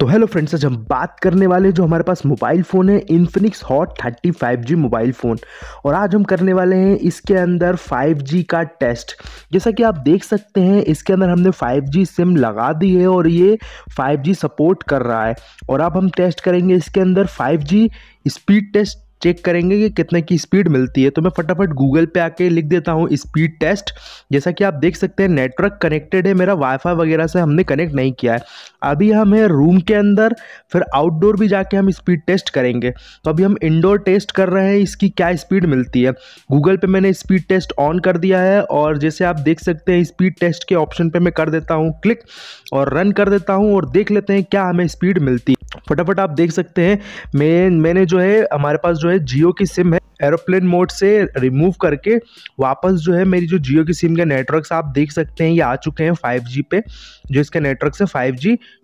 तो hello friends आज हम बात करने वाले जो हमारे पास मोबाइल फ़ोन है Infinix Hot thirty five G mobile phone और आज हम करने वाले हैं इसके अंदर फाइव जी का टेस्ट जैसा कि आप देख सकते हैं इसके अंदर हमने फाइव जी सिम लगा दी है और ये फाइव जी सपोर्ट कर रहा है और अब हम टेस्ट करेंगे इसके अंदर five G speed test check करेंगे कि कितने की स्पीड मिलती है तो मैं फटाफट गूगल पे आके लिख देता हूँ स्पीड टेस्ट जैसा कि आप देख सकते हैं नेटवर्क कनेक्टेड है मेरा वाईफाई वगैरह से हमने कनेक्ट नहीं किया है अभी हम है रूम के अंदर फिर आउटडोर भी जाके हम स्पीड टेस्ट करेंगे तो अभी हम इनडोर टेस्ट कर रहे हैं इसकी क्या स्पीड मिलती है गूगल पर मैंने स्पीड टेस्ट ऑन कर दिया है और जैसे आप देख सकते हैं स्पीड टेस्ट के ऑप्शन पर मैं कर देता हूँ क्लिक और रन कर देता हूँ और देख लेते हैं क्या हमें स्पीड मिलती है फटाफट आप देख सकते हैं मैं मैंने जो है हमारे पास जो है जियो की सिम है एरोप्लेन मोड से रिमूव करके वापस जो है मेरी जो जियो की सिम के नेटवर्क आप देख सकते हैं ये आ चुके हैं फाइव पे जो इसके नेटवर्क से फाइव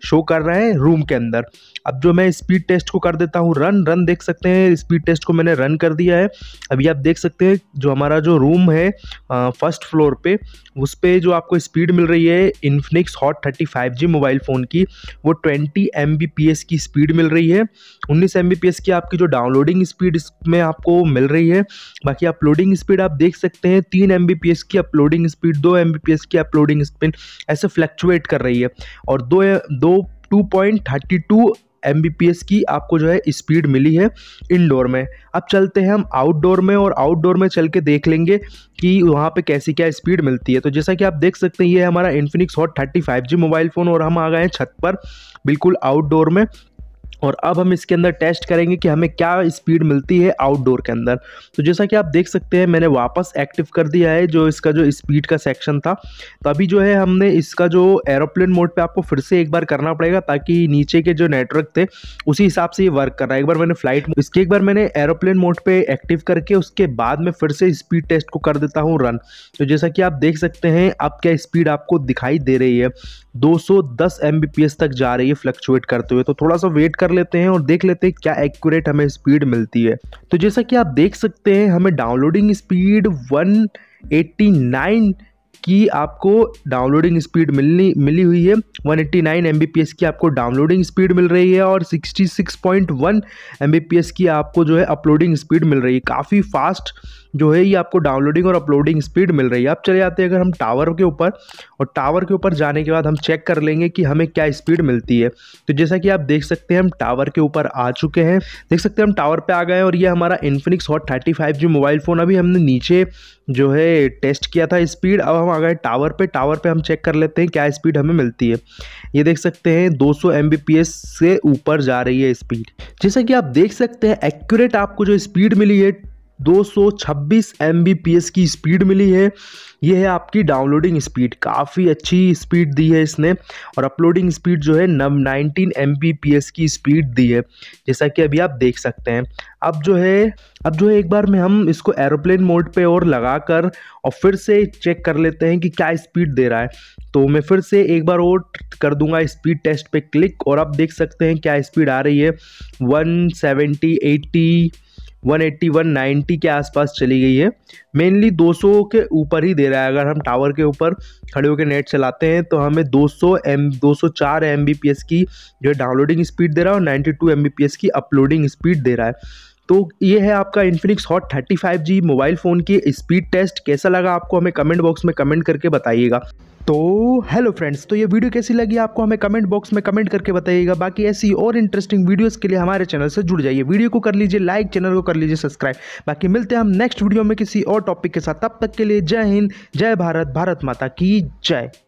शो कर रहे हैं रूम के अंदर अब जो मैं स्पीड टेस्ट को कर देता हूँ रन रन देख सकते हैं स्पीड टेस्ट को मैंने रन कर दिया है अभी आप देख सकते हैं जो हमारा जो रूम है फर्स्ट फ्लोर पे उस पर जो आपको स्पीड मिल रही है Infinix Hot thirty five G mobile phone की वो twenty M B P S की स्पीड मिल रही है उन्नीस एम बी पी एस की आपकी जो डाउनलोडिंग स्पीड इसमें आपको मिल रही है बाकी अपलोडिंग स्पीड आप देख सकते हैं तीन एम की अपलोडिंग स्पीड दो एम की अपलोडिंग स्पीड ऐसे फ्लैक्चुएट कर रही है और दो दो two point thirty two M की आपको जो है स्पीड मिली है इनडोर में अब चलते हैं हम आउटडोर में और आउटडोर में चल के देख लेंगे कि वहाँ पे कैसी क्या स्पीड मिलती है तो जैसा कि आप देख सकते हैं ये हमारा Infinix Hot thirty five G mobile phone और हम आ गए हैं छत पर बिल्कुल आउटडोर में और अब हम इसके अंदर टेस्ट करेंगे कि हमें क्या स्पीड मिलती है आउटडोर के अंदर तो जैसा कि आप देख सकते हैं मैंने वापस एक्टिव कर दिया है जो इसका जो स्पीड का सेक्शन था तो अभी जो है हमने इसका जो एरोप्लेन मोड पे आपको फिर से एक बार करना पड़ेगा ताकि नीचे के जो नेटवर्क थे उसी हिसाब से ये वर्क कर रहा है एक बार मैंने फ्लाइट इसके एक बार मैंने एरोप्लेन मोड पर एक्टिव करके उसके बाद में फिर से स्पीड टेस्ट को कर देता हूँ रन तो जैसा कि आप देख सकते हैं अब क्या स्पीड आपको दिखाई दे रही है दो सौ तक जा रही है फ्लक्चुएट करते हुए तो थोड़ा सा वेट कर कर लेते हैं और देख लेते हैं क्या एक्यूरेट हमें स्पीड मिलती है तो जैसा कि आप देख सकते हैं हमें डाउनलोडिंग स्पीड 189 की आपको डाउनलोडिंग स्पीड मिलनी मिली हुई है 189 एमबीपीएस की आपको डाउनलोडिंग स्पीड मिल रही है और 66.1 एमबीपीएस की आपको जो है अपलोडिंग स्पीड मिल रही है काफ़ी फास्ट जो है ये आपको डाउनलोडिंग और अपलोडिंग स्पीड मिल रही है अब चले जाते हैं अगर हम टावर के ऊपर और टावर के ऊपर जाने के बाद हम चेक कर लेंगे कि हमें क्या स्पीड मिलती है तो जैसा कि आप देख सकते हैं हम टावर के ऊपर आ चुके हैं देख सकते हैं हम टावर पे आ गए और ये हमारा Infinix Hot thirty mobile phone अभी हमने नीचे जो है टेस्ट किया था स्पीड अब हम आ गए टावर पे टावर पे हम चेक कर लेते हैं क्या स्पीड हमें मिलती है ये देख सकते हैं 200 सौ से ऊपर जा रही है स्पीड जैसा कि आप देख सकते हैं एक्यूरेट आपको जो स्पीड मिली है 226 Mbps की स्पीड मिली है ये है आपकी डाउनलोडिंग स्पीड काफ़ी अच्छी स्पीड दी है इसने और अपलोडिंग स्पीड जो है नम नाइनटीन एम की स्पीड दी है जैसा कि अभी आप देख सकते हैं अब जो है अब जो है एक बार में हम इसको एरोप्लेन मोड पे और लगा कर और फिर से चेक कर लेते हैं कि क्या स्पीड दे रहा है तो मैं फिर से एक बार और कर दूंगा स्पीड टेस्ट पे क्लिक और आप देख सकते हैं क्या स्पीड आ रही है वन सेवेंटी वन नाइन्टी के आसपास चली गई है मेनली 200 के ऊपर ही दे रहा है अगर हम टावर के ऊपर खड़े होकर नेट चलाते हैं तो हमें 200 एम 204 एम की जो डाउनलोडिंग स्पीड दे रहा है और 92 टू की अपलोडिंग स्पीड दे रहा है तो ये है आपका Infinix Hot thirty five G mobile phone की स्पीड टेस्ट कैसा लगा आपको हमें कमेंट बॉक्स में कमेंट करके बताइएगा तो हेलो फ्रेंड्स तो ये वीडियो कैसी लगी आपको हमें कमेंट बॉक्स में कमेंट करके बताइएगा बाकी ऐसी और इंटरेस्टिंग वीडियोस के लिए हमारे चैनल से जुड़ जाइए वीडियो को कर लीजिए लाइक चैनल को कर लीजिए सब्सक्राइब बाकी मिलते हैं हम नेक्स्ट वीडियो में किसी और टॉपिक के साथ तब तक के लिए जय हिंद जय भारत भारत माता की जय